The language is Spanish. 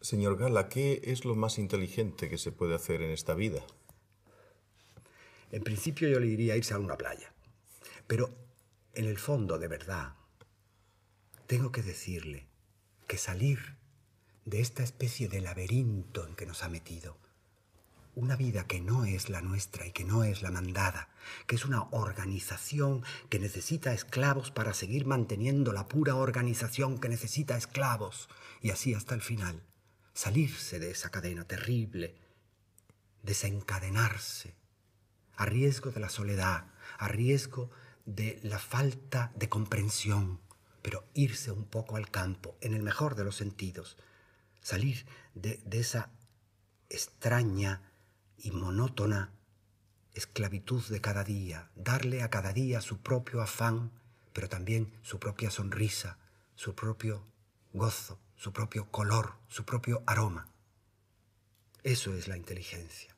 Señor Gala, ¿qué es lo más inteligente que se puede hacer en esta vida? En principio yo le diría irse a una playa. Pero en el fondo, de verdad, tengo que decirle que salir de esta especie de laberinto en que nos ha metido, una vida que no es la nuestra y que no es la mandada, que es una organización que necesita esclavos para seguir manteniendo la pura organización que necesita esclavos, y así hasta el final salirse de esa cadena terrible, desencadenarse, a riesgo de la soledad, a riesgo de la falta de comprensión, pero irse un poco al campo, en el mejor de los sentidos, salir de, esa extraña y monótona esclavitud de cada día, darle a cada día su propio afán, pero también su propia sonrisa, su propio gozo su propio color, su propio aroma. Eso es la inteligencia.